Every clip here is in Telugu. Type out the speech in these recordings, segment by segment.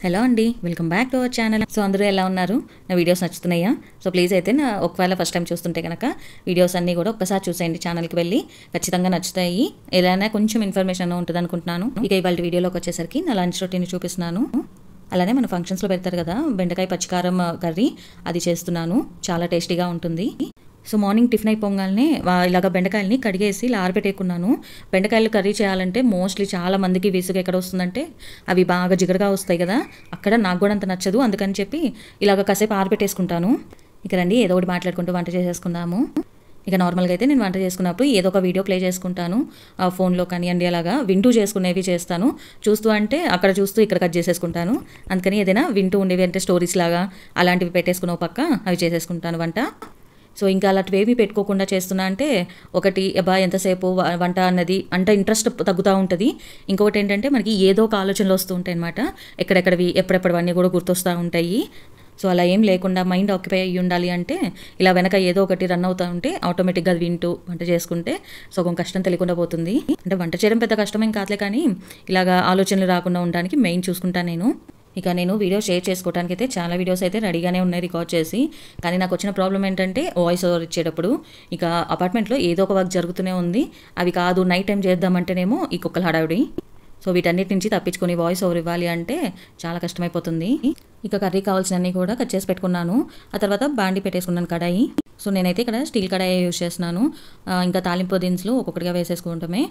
హలో అండి welcome back to our channel so అందరూ ఎలా ఉన్నారు నా వీడియోస్ నచ్చుతున్నాయా సో ప్లీజ్ అయితే నా ఒకవేళ ఫస్ట్ టైం చూస్తుంటే కనుక వీడియోస్ అన్నీ కూడా ఒక్కసారి చూసేయండి ఛానల్కి వెళ్ళి ఖచ్చితంగా నచ్చుతాయి ఏదైనా కొంచెం ఇన్ఫర్మేషన్ ఉంటుంది అనుకుంటున్నాను ఇక ఇవాళ వీడియోలోకి వచ్చేసరికి నా లంచ్ రొటీన్ చూపిస్తున్నాను అలానే మన ఫంక్షన్స్లో పెడతారు కదా బెండకాయ పచ్చికారం కర్రీ అది చేస్తున్నాను చాలా టేస్టీగా ఉంటుంది సో మార్నింగ్ టిఫిన్ అయిపోగానే ఇలాగ బెండకాయలని కడిగేసి ఇలా ఆరబెట్టేకున్నాను బెండకాయలు కర్రీ చేయాలంటే మోస్ట్లీ చాలా మందికి విసుగు ఎక్కడ వస్తుందంటే అవి బాగా జిగరగా వస్తాయి కదా అక్కడ నాకు కూడా అంత నచ్చదు అందుకని చెప్పి ఇలాగ కాసేపు ఆరబెట్టేసుకుంటాను ఇక రండి ఏదో ఒకటి మాట్లాడుకుంటూ వంట చేసేసుకుందాము ఇక నార్మల్గా అయితే నేను వంట చేసుకున్నప్పుడు ఏదో ఒక వీడియో ప్లే చేసుకుంటాను ఆ ఫోన్లో కానివ్వండి అలాగా వింటూ చేసుకునేవి చేస్తాను చూస్తూ అంటే అక్కడ చూస్తూ ఇక్కడ కట్ చేసేసుకుంటాను అందుకని ఏదైనా వింటూ ఉండేవి అంటే స్టోరీస్ లాగా అలాంటివి పెట్టేసుకున్న పక్క అవి చేసేసుకుంటాను వంట సో ఇంకా అలాంటివి ఏమీ పెట్టుకోకుండా చేస్తున్నా అంటే ఒకటి అబ్బా ఎంతసేపు వంట అన్నది అంటే ఇంట్రెస్ట్ తగ్గుతూ ఉంటుంది ఇంకొకటి ఏంటంటే మనకి ఏదో ఒక ఆలోచనలు వస్తూ ఉంటాయి అనమాట ఎక్కడెక్కడవి ఎప్పుడెప్పుడవన్నీ కూడా గుర్తొస్తూ ఉంటాయి సో అలా ఏం లేకుండా మైండ్ ఆక్యుపై అయ్యి ఉండాలి అంటే ఇలా వెనక ఏదో ఒకటి రన్ అవుతూ ఉంటే ఆటోమేటిక్గా అది వింటూ వంట చేసుకుంటే సగం కష్టం తెలియకుండా పోతుంది అంటే వంట చేయడం పెద్ద కష్టమేం కాదులే కానీ ఇలాగా ఆలోచనలు రాకుండా ఉండడానికి మెయిన్ చూసుకుంటాను నేను ఇక నేను వీడియో షేర్ చేసుకోవడానికి అయితే చాలా వీడియోస్ అయితే రెడీగానే ఉన్నాయి రికార్డ్ చేసి కానీ నాకు వచ్చిన ప్రాబ్లం ఏంటంటే వాయిస్ ఓవర్ ఇచ్చేటప్పుడు ఇక అపార్ట్మెంట్లో ఏదో ఒక వర్క్ జరుగుతూనే ఉంది అవి కాదు నైట్ టైం చేద్దామంటేనేమో ఈ కుక్కల హడావిడి సో వీటన్నిటి నుంచి తప్పించుకొని వాయిస్ ఓవర్ ఇవ్వాలి అంటే చాలా కష్టమైపోతుంది ఇక కర్రీ కావాల్సినవన్నీ కూడా కట్ చేసి పెట్టుకున్నాను ఆ తర్వాత బాండి పెట్టేసుకున్నాను కడాయి సో నేనైతే ఇక్కడ స్టీల్ కడాయి యూజ్ చేస్తున్నాను ఇంకా తాలింపు దినుసులు ఒక్కొక్కటిగా వేసేసుకుంటామే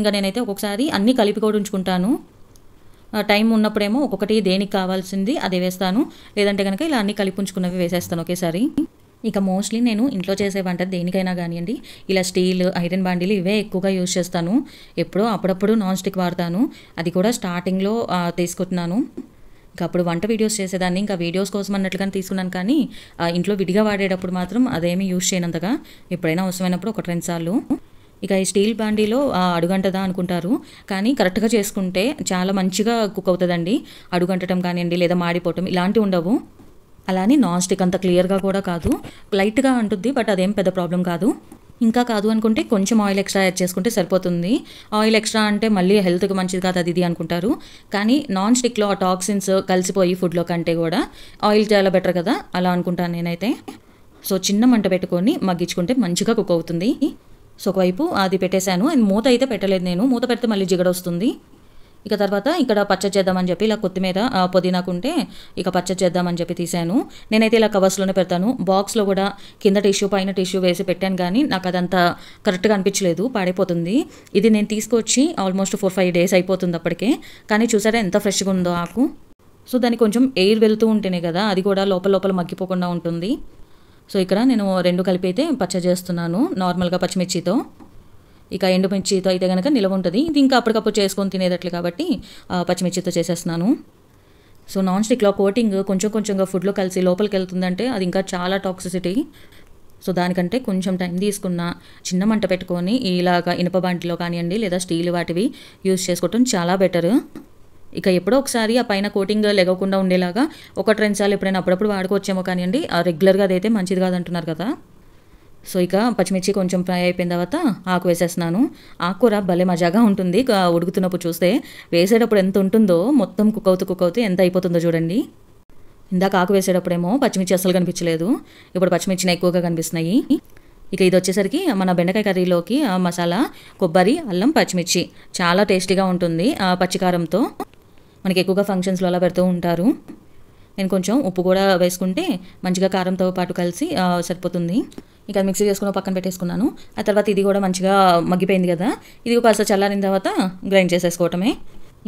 ఇంకా నేనైతే ఒక్కొక్కసారి అన్నీ కలిపి కూడా ఉంచుకుంటాను టైం ఉన్నప్పుడేమో ఒక్కొక్కటి దేనికి కావాల్సింది అదే వేస్తాను లేదంటే కనుక ఇలా అన్ని కలిపి ఉంచుకున్నవి వేసేస్తాను ఒకేసారి ఇక మోస్ట్లీ నేను ఇంట్లో చేసే వంట దేనికైనా కానివ్వండి ఇలా స్టీల్ ఐరన్ బాండీలు ఇవే ఎక్కువగా యూజ్ చేస్తాను ఎప్పుడో అప్పుడప్పుడు నాన్ స్టిక్ వాడతాను అది కూడా స్టార్టింగ్లో తీసుకుంటున్నాను ఇంకా అప్పుడు వంట వీడియోస్ చేసేదాన్ని ఇంకా వీడియోస్ కోసం అన్నట్లుగానే తీసుకున్నాను కానీ ఇంట్లో విడిగా వాడేటప్పుడు మాత్రం అదేమీ యూజ్ చేయనంతగా ఎప్పుడైనా అవసరమైనప్పుడు ఒక రెండు సార్లు ఇక ఈ స్టీల్ బాండీలో అడుగంటదా అనుకుంటారు కానీ కరెక్ట్గా చేసుకుంటే చాలా మంచిగా కుక్ అవుతుందండి అడుగంటడం కానివ్వండి లేదా మాడిపోవటం ఇలాంటివి ఉండవు అలానే నాన్ స్టిక్ అంత క్లియర్గా కూడా కాదు లైట్గా అంటుంది బట్ అదేం పెద్ద ప్రాబ్లం కాదు ఇంకా కాదు అనుకుంటే కొంచెం ఆయిల్ ఎక్స్ట్రా యాడ్ చేసుకుంటే సరిపోతుంది ఆయిల్ ఎక్స్ట్రా అంటే మళ్ళీ హెల్త్కి మంచిది కాదు అది ఇది అనుకుంటారు కానీ నాన్ స్టిక్లో ఆ టాక్సిన్స్ కలిసిపోయి ఫుడ్లో కంటే కూడా ఆయిల్ చాలా బెటర్ కదా అలా అనుకుంటాను నేనైతే సో చిన్న మంట పెట్టుకొని మగ్గించుకుంటే మంచిగా కుక్ అవుతుంది సో ఒకవైపు అది పెట్టేశాను అండ్ మూత అయితే పెట్టలేదు నేను మూత పెడితే మళ్ళీ జిగడ వస్తుంది ఇక తర్వాత ఇక్కడ పచ్చ చేద్దామని చెప్పి ఇలా కొత్తిమీర పుదీనాకుంటే ఇక పచ్చ చేద్దామని చెప్పి తీశాను నేనైతే ఇలా కవర్స్లోనే పెడతాను బాక్స్లో కూడా కింద టిష్యూ పైన టిష్యూ వేసి పెట్టాను కానీ నాకు అదంతా కరెక్ట్గా అనిపించలేదు పాడైపోతుంది ఇది నేను తీసుకొచ్చి ఆల్మోస్ట్ ఫోర్ ఫైవ్ డేస్ అయిపోతుంది అప్పటికే కానీ చూసారా ఎంత ఫ్రెష్గా ఉందో ఆకు సో దానికి కొంచెం ఎయిర్ వెళ్తూ ఉంటేనే కదా అది కూడా లోపల లోపల మగ్గిపోకుండా ఉంటుంది సో ఇక్కడ నేను రెండు కలిపి అయితే పచ్చ చేస్తున్నాను నార్మల్గా పచ్చిమిర్చితో ఇక ఎండుమిర్చితో అయితే కనుక నిలవ ఉంటుంది ఇది ఇంకా అప్పటికప్పుడు చేసుకొని తినేటట్లు కాబట్టి పచ్చిమిర్చితో చేసేస్తున్నాను సో నాన్ స్టిక్లో కోటింగ్ కొంచెం కొంచెంగా ఫుడ్లో కలిసి లోపలికి వెళ్తుందంటే అది ఇంకా చాలా టాక్సిసిటీ సో దానికంటే కొంచెం టైం తీసుకున్న చిన్న మంట పెట్టుకొని ఇలాగ ఇనుప బంటిలో కానివ్వండి లేదా స్టీల్ వాటివి యూజ్ చేసుకోవటం చాలా బెటర్ ఇక ఎప్పుడో ఒకసారి ఆ పైన కోటింగ్ లెగకుండా ఉండేలాగా ఒక ట్రెండ్ సార్లు ఎప్పుడైనా అప్పుడప్పుడు వాడుకోవచ్చేమో కానివ్వండి రెగ్యులర్గా అదైతే మంచిది కాదంటున్నారు కదా సో ఇక పచ్చిమిర్చి కొంచెం ఫ్రై అయిపోయిన తర్వాత ఆకు వేసేస్తున్నాను ఆకుకూర భలే మజాగా ఉంటుంది ఉడుకుతున్నప్పుడు చూస్తే వేసేటప్పుడు ఎంత ఉంటుందో మొత్తం కుక్ అవుతూ కుక్ అవుతూ ఎంత అయిపోతుందో చూడండి ఇందాక ఆకు వేసేటప్పుడేమో పచ్చిమిర్చి అసలు కనిపించలేదు ఇప్పుడు పచ్చిమిర్చిని ఎక్కువగా కనిపిస్తున్నాయి ఇక ఇది వచ్చేసరికి మన బెండకాయ కర్రీలోకి మసాలా కొబ్బరి అల్లం పచ్చిమిర్చి చాలా టేస్టీగా ఉంటుంది పచ్చికారంతో మనకి ఎక్కువగా ఫంక్షన్స్లో అలా పెడుతూ ఉంటారు నేను కొంచెం ఉప్పు కూడా వేసుకుంటే మంచిగా కారంతో పాటు కలిసి సరిపోతుంది ఇక మిక్సీ చేసుకుని పక్కన పెట్టేసుకున్నాను ఆ తర్వాత ఇది కూడా మంచిగా మగ్గిపోయింది కదా ఇది కాస్త చల్లారిన తర్వాత గ్రైండ్ చేసేసుకోవటమే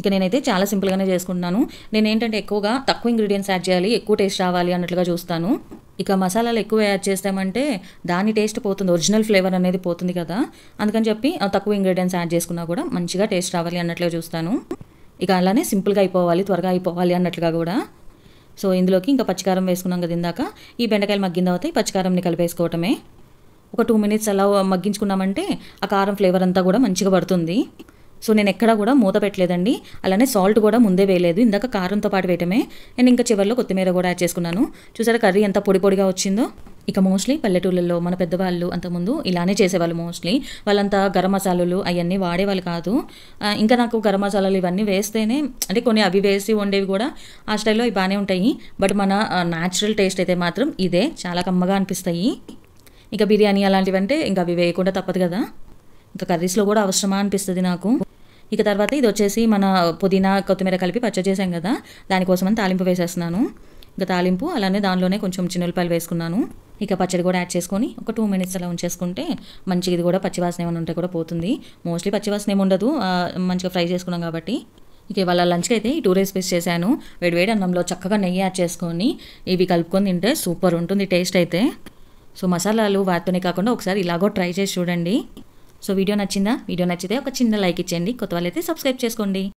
ఇక నేనైతే చాలా సింపుల్గానే చేసుకుంటున్నాను నేను ఏంటంటే ఎక్కువగా తక్కువ ఇంగ్రీడియంట్స్ యాడ్ చేయాలి ఎక్కువ టేస్ట్ రావాలి అన్నట్లుగా చూస్తాను ఇక మసాలాలు ఎక్కువ యాడ్ చేస్తామంటే దాని టేస్ట్ పోతుంది ఒరిజినల్ ఫ్లేవర్ అనేది పోతుంది కదా అందుకని చెప్పి తక్కువ ఇంగ్రీడియంట్స్ యాడ్ చేసుకున్నా కూడా మంచిగా టేస్ట్ రావాలి అన్నట్లుగా చూస్తాను ఇక అలానే సింపుల్గా అయిపోవాలి త్వరగా అయిపోవాలి అన్నట్లుగా కూడా సో ఇందులోకి ఇంకా పచ్చికారం వేసుకున్నాం కదా ఇందాక ఈ బెండకాయలు మగ్గిన తర్వాత ఈ పచ్చికారంని కలిపేసుకోవటమే ఒక టూ మినిట్స్ అలా మగ్గించుకున్నామంటే ఆ కారం ఫ్లేవర్ అంతా కూడా మంచిగా పడుతుంది సో నేను ఎక్కడా కూడా మూత పెట్టలేదండి అలానే సాల్ట్ కూడా ముందే వేయలేదు ఇందాక కారంతో పాటు వేయటమే నేను ఇంకా చివరిలో కొత్తిమీర కూడా యాడ్ చేసుకున్నాను చూసారా కర్రీ ఎంత పొడి పొడిగా వచ్చిందో ఇక మోస్ట్లీ పల్లెటూళ్ళల్లో మన పెద్దవాళ్ళు అంతకుముందు ఇలానే చేసేవాళ్ళు మోస్ట్లీ వాళ్ళంతా గరం మసాలాలు అవన్నీ వాడేవాళ్ళు కాదు ఇంకా నాకు గరం మసాలాలు ఇవన్నీ వేస్తేనే అంటే కొన్ని అవి వేసి వండేవి కూడా ఆ స్టైల్లో ఇవి బాగానే ఉంటాయి బట్ మన న్యాచురల్ టేస్ట్ అయితే మాత్రం ఇదే చాలా కమ్మగా అనిపిస్తాయి ఇక బిర్యానీ అలాంటివి అంటే ఇంకా అవి వేయకుండా తప్పదు కదా ఇంకా కర్రీస్లో కూడా అవసరమా అనిపిస్తుంది నాకు ఇక తర్వాత ఇది వచ్చేసి మన పుదీనా కొత్తిమీర కలిపి పచ్చడి చేసాం కదా దానికోసమని తాలింపు వేసేస్తున్నాను ఇంకా తాలింపు అలానే దానిలోనే కొంచెం ఉల్లిపాయలు వేసుకున్నాను ఇక పచ్చడి కూడా యాడ్ చేసుకొని ఒక టూ మినిట్స్ అలా ఉంచేసుకుంటే మంచిగా ఇది కూడా పచ్చివాసన ఏమైనా ఉంటే కూడా పోతుంది మోస్ట్లీ పచ్చివాసన ఏమి ఉండదు మంచిగా ఫ్రై చేసుకున్నాం కాబట్టి ఇక ఇవాళ లంచ్ అయితే ఈ టూ రెసిపీస్ చేశాను వేడివేడి అన్నంలో చక్కగా నెయ్యి యాడ్ చేసుకొని ఇవి కలుపుకొని తింటే సూపర్ ఉంటుంది టేస్ట్ అయితే సో మసాలాలు వాటితోనే కాకుండా ఒకసారి ఇలాగో ట్రై చేసి చూడండి సో వీడియో నచ్చిందా వీడియో నచ్చితే ఒక చిన్న లైక్ ఇచ్చేయండి కొత్త వాళ్ళైతే సబ్స్క్రైబ్ చేసుకోండి